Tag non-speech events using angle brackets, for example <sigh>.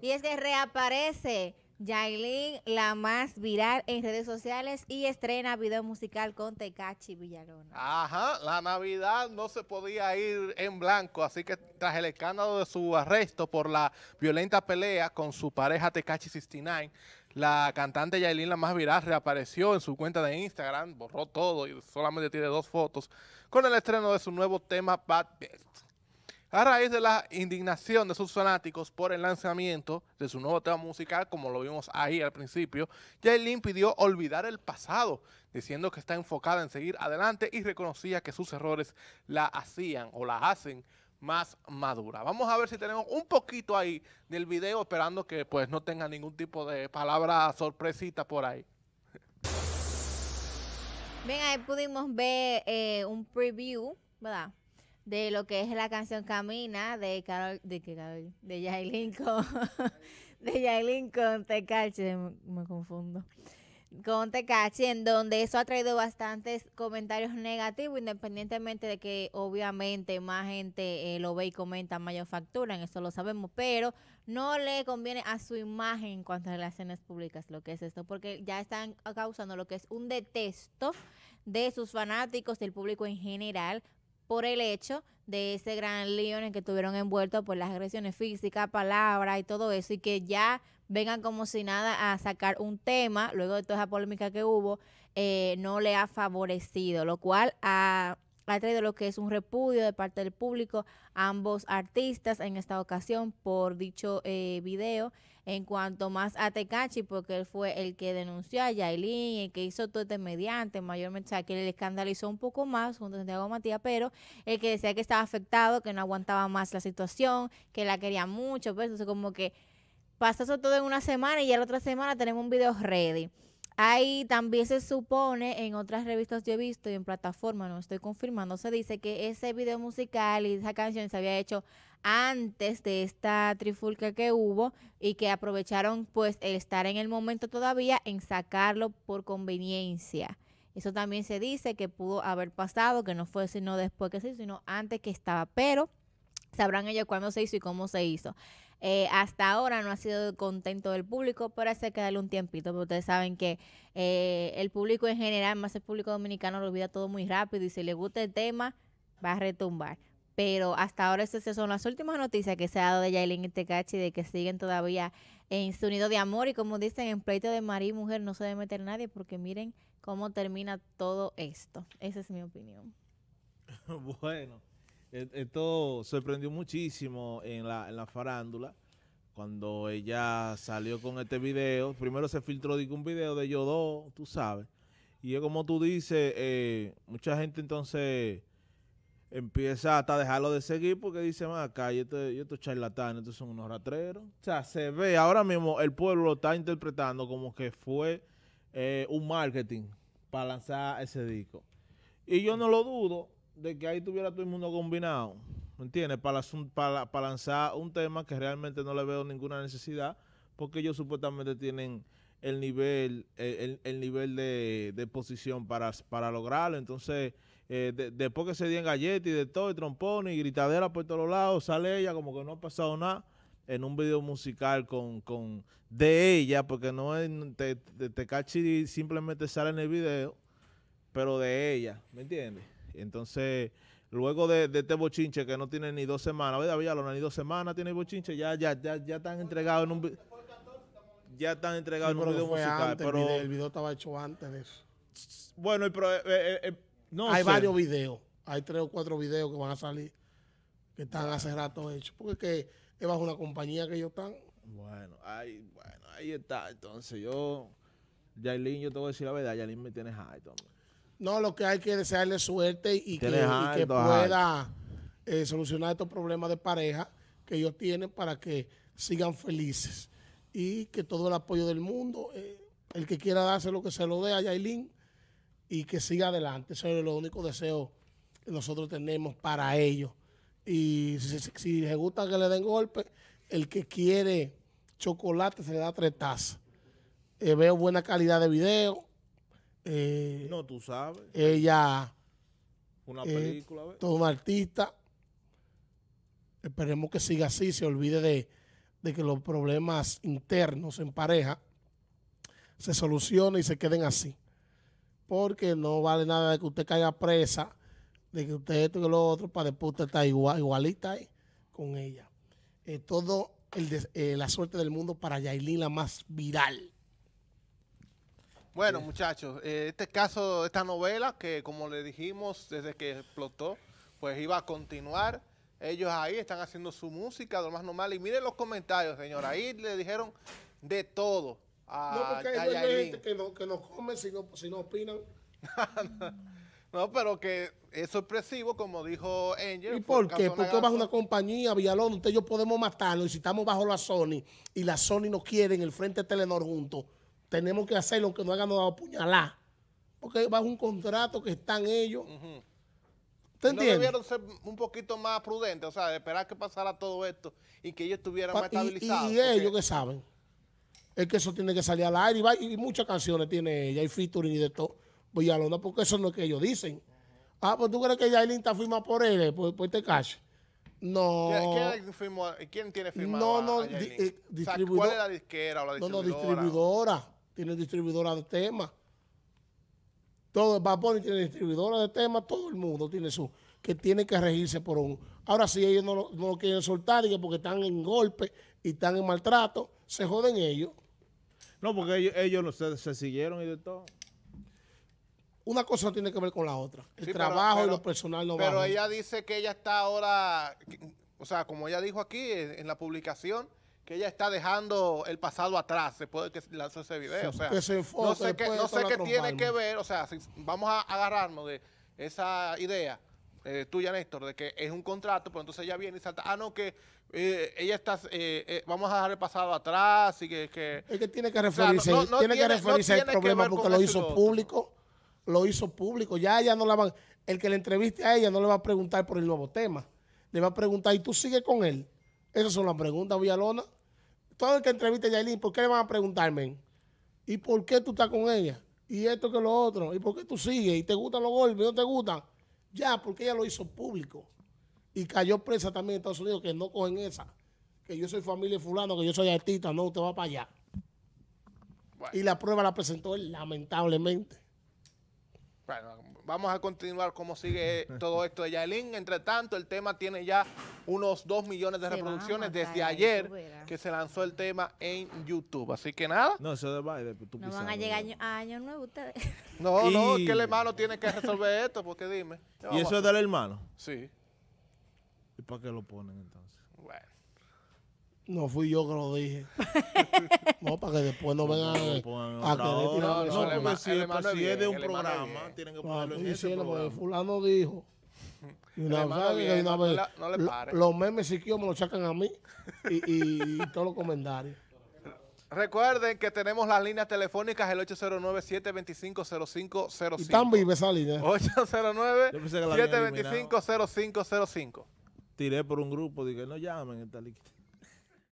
Y es que reaparece Yailin, la más viral en redes sociales y estrena video musical con Tecachi Villalona. Ajá, la Navidad no se podía ir en blanco, así que tras el escándalo de su arresto por la violenta pelea con su pareja Tecachi 69, la cantante Yailin, la más viral, reapareció en su cuenta de Instagram, borró todo y solamente tiene dos fotos con el estreno de su nuevo tema Bad Best a raíz de la indignación de sus fanáticos por el lanzamiento de su nuevo tema musical, como lo vimos ahí al principio, Jailin pidió olvidar el pasado, diciendo que está enfocada en seguir adelante y reconocía que sus errores la hacían o la hacen más madura. Vamos a ver si tenemos un poquito ahí del video, esperando que pues no tenga ningún tipo de palabra sorpresita por ahí. Bien, ahí pudimos ver eh, un preview, ¿verdad? de lo que es la canción Camina de Carol, de de Yailin con, <laughs> de Tecache, me, confundo, con Tecache, en donde eso ha traído bastantes comentarios negativos, independientemente de que obviamente más gente eh, lo ve y comenta mayor factura, en eso lo sabemos, pero no le conviene a su imagen en cuanto a relaciones públicas lo que es esto, porque ya están causando lo que es un detesto de sus fanáticos, del público en general, por el hecho de ese gran lío en el que estuvieron envueltos por las agresiones físicas, palabras y todo eso, y que ya vengan como si nada a sacar un tema, luego de toda esa polémica que hubo, eh, no le ha favorecido, lo cual ha ha traído lo que es un repudio de parte del público a ambos artistas en esta ocasión por dicho eh, video. En cuanto más a Tecachi, porque él fue el que denunció a Yailin, el que hizo todo este mediante, mayormente, o sea, que le escandalizó un poco más junto a Santiago Matías, pero el que decía que estaba afectado, que no aguantaba más la situación, que la quería mucho, pues entonces como que pasa eso todo en una semana y ya la otra semana tenemos un video ready. Ahí también se supone, en otras revistas yo he visto y en plataformas, no estoy confirmando, se dice que ese video musical y esa canción se había hecho antes de esta trifulca que hubo y que aprovecharon pues el estar en el momento todavía en sacarlo por conveniencia. Eso también se dice que pudo haber pasado, que no fue sino después que se hizo, sino antes que estaba, pero sabrán ellos cuándo se hizo y cómo se hizo. Eh, hasta ahora no ha sido contento del público, pero hay que darle un tiempito, porque ustedes saben que eh, el público en general, más el público dominicano, lo olvida todo muy rápido y si le gusta el tema, va a retumbar. Pero hasta ahora esas son las últimas noticias que se ha dado de Yailin y Tecachi, de que siguen todavía en su nido de amor y como dicen, en pleito de mar y mujer no se debe meter nadie porque miren cómo termina todo esto. Esa es mi opinión. <laughs> bueno. E-, esto sorprendió muchísimo en la, farándula cuando ella salió con este video. Primero se filtró un video de Yodó, tú sabes. Y es como tú dices, eh, mucha gente entonces empieza hasta dejarlo de seguir porque dice, acá, este, estos charlatán charlatanes, estos son unos ratreros. O sea, se ve, ahora mismo el pueblo lo está interpretando como que fue eh, un marketing para lanzar ese disco. Y yo no lo dudo, de que ahí tuviera todo el mundo combinado, ¿me entiendes? Para, para, lanzar un tema que realmente no le veo ninguna necesidad, porque ellos supuestamente tienen el nivel el, nivel de, posición para, para lograrlo. Entonces, eh, después que se dieron galletas y de todo, y trompones y gritadera por todos lados, sale ella como que no ha pasado nada en un video musical con, de ella, porque no es te, te, te simplemente sale en el video, pero de ella, ¿me entiendes? Entonces, luego de, este bochinche que no tiene ni dos semanas, ¿verdad, Villalona? Ni dos semanas tiene el bochinche, ya, ya, ya, están entregados en un... Ya están entregados en un video musical, El video, estaba hecho antes de eso. Bueno, eh, eh, eh, no Hay varios videos. Hay tres o cuatro videos que van a salir que están hace rato hechos. Porque es que es bajo una compañía que ellos están... Bueno, ahí, bueno, ahí está. Entonces yo... Jailin yo te voy a decir la verdad. Jailin me tiene high, hombre. No, lo que hay que desearle suerte y, que, pueda eh, solucionar estos problemas de pareja que ellos tienen para que sigan felices. Y que todo el apoyo del mundo, eh, el que quiera darse lo que se lo dé a Yailin y que siga adelante. Eso es lo único deseo que nosotros tenemos para ellos. Y si, les gusta que le den golpe, el que quiere chocolate se le da tres tazas. Eh, veo buena calidad de video, eh, no, tú sabes. Ella. Una eh, película. todo un artista. Esperemos que siga así, se olvide de, que los problemas internos en pareja se solucionen y se queden así. Porque no vale nada de que usted caiga presa, de que usted esto y lo otro, para después estar está igualita ahí con ella. Eh, todo el la suerte del mundo para Yailin, la más viral. Bueno, muchachos, eh, este caso, esta novela que como le dijimos desde que explotó, pues iba a continuar. Ellos ahí están haciendo su música, lo más normal. Y miren los comentarios, señor. Ahí le dijeron de todo. no, porque hay, gente que no, come si no, opinan. <laughs> no, pero que es sorpresivo, como dijo Angel. ¿Y por, qué? Porque bajo una compañía, Villalón, ustedes yo podemos matarlo y si estamos bajo la Sony y la Sony no en el Frente Telenor juntos tenemos que hacerlo aunque no hagan dado puñalada. Porque bajo un contrato que están ellos. Uh ¿No debieron ser un poquito más prudentes? O sea, esperar que pasara todo esto y que ellos estuvieran más estabilizados. Y, ellos que saben. Es que eso tiene que salir al aire. Y, va, y muchas canciones tiene ella, y featuring y de todo. Villalona, porque eso no es lo que ellos dicen. Ah, pues tú crees que Yailin está firmada por él, eh, por, este pues cash. No. ¿Quién, ¿Quién tiene firmado eh, No, no. distribuidora. ¿Cuál es la disquera o la distribuidora? No, no, distribuidora tiene distribuidora de temas. Todo el tiene distribuidora de temas, todo el mundo tiene su, que tiene que regirse por un. Ahora si ellos no lo, no lo quieren soltar porque están en golpe y están en maltrato, se joden ellos. No, porque ellos, no se, siguieron y de todo una cosa tiene que ver con la otra. El trabajo y lo personal no Pero ella dice que ella está ahora, o sea, como ella dijo aquí en la publicación, que ella está dejando el pasado atrás después de que lanzó ese video. o sea, no sé qué, no sé tiene que ver, o sea, vamos a agarrarnos de esa idea eh, tuya, Néstor, de que es un contrato, pero pues entonces ella viene y salta, ah, no, que eh, ella está, eh, vamos a dejar el pasado atrás y que... es que tiene que referirse, tiene, que referirse el al problema porque lo hizo público, lo hizo público, ya ella no la van, el que le entreviste a ella no le va a preguntar por el nuevo tema, le va a preguntar, ¿y tú sigues con él? Esas son las preguntas, Villalona todo el que entrevista a Yailin, ¿por qué le van a preguntarme? ¿Y por qué tú estás con ella? ¿Y esto que lo otro? ¿Y por qué tú sigues? ¿Y te gustan los golpes? ¿No te gustan? Ya, porque ella lo hizo público. Y cayó presa también en Estados Unidos, que no cogen esa. Que yo soy familia fulano, que yo soy artista, no, usted va para allá. Y la prueba la presentó él, lamentablemente. Bueno, vamos a continuar como sigue todo <laughs> esto de Yaelin. Entre tanto, el tema tiene ya unos 2 millones de reproducciones desde ayer que se lanzó el tema en YouTube. Así que nada. No, eso de baile. no van a llegar a año nuevo ustedes. <laughs> No, no, es que el hermano tiene que resolver <laughs> esto, porque dime. ¿Y eso es del hermano? Sí. ¿Y para qué lo ponen entonces? Bueno. No fui yo que lo dije. <laughs> no, para que después no vengan a, a querer tirar. No, no, no. si, si es de un programa, tienen que ponerlo en ese programa. Fulano dijo. Y una, vez, una vez, no, le pare. los memes quiero me lo sacan a mí y, todos los comentarios. Recuerden que tenemos las líneas telefónicas el 809-725-0505. ¿Y también esa línea? 809-725-0505. Tiré por un grupo, dije, no llamen, está líquido.